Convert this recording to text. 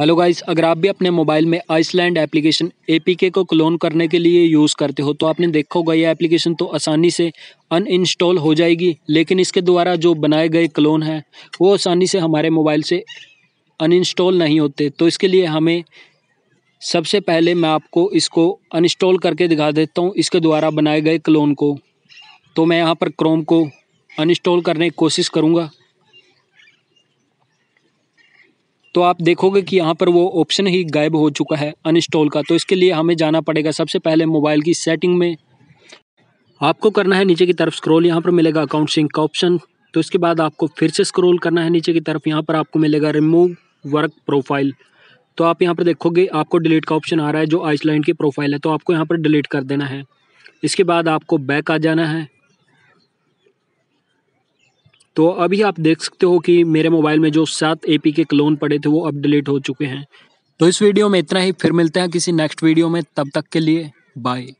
hello guys अगर आप भी अपने मोबाइल में आइसलैंड एप्लीकेशन एपीके को क्लोन करने के लिए यूज़ करते हो तो आपने देखा होगा यह एप्लीकेशन तो आसानी से अनइंस्टॉल हो जाएगी लेकिन इसके द्वारा जो बनाए गए क्लोन हैं वो आसानी से हमारे मोबाइल से अनइंस्टॉल नहीं होते तो इसके लिए हमें सबसे पहले मैं आपको इसको अनइंस्टॉल करके दिखा देता हूँ इसके द्वारा बनाए गए क्लोन को तो मैं यहाँ पर क्रोम को अनइंस्टॉल करने की कोशिश करूँगा तो आप देखोगे कि यहाँ पर वो ऑप्शन ही गायब हो चुका है अनइंस्टॉल का तो इसके लिए हमें जाना पड़ेगा सबसे पहले मोबाइल की सेटिंग में आपको करना है नीचे की तरफ स्क्रॉल यहाँ पर मिलेगा अकाउंट सिंक का ऑप्शन तो इसके बाद आपको फिर से स्क्रॉल करना है नीचे की तरफ यहाँ पर आपको मिलेगा रिमूव वर्क प्रोफाइल तो आप यहाँ पर देखोगे आपको डिलीट का ऑप्शन आ रहा है जो आइसलैंड की प्रोफाइल है तो आपको यहाँ पर डिलीट कर देना है इसके बाद आपको बैक आ जाना है तो अभी आप देख सकते हो कि मेरे मोबाइल में जो सात ए के क्लोन पड़े थे वो अब डिलीट हो चुके हैं तो इस वीडियो में इतना ही फिर मिलते हैं किसी नेक्स्ट वीडियो में तब तक के लिए बाय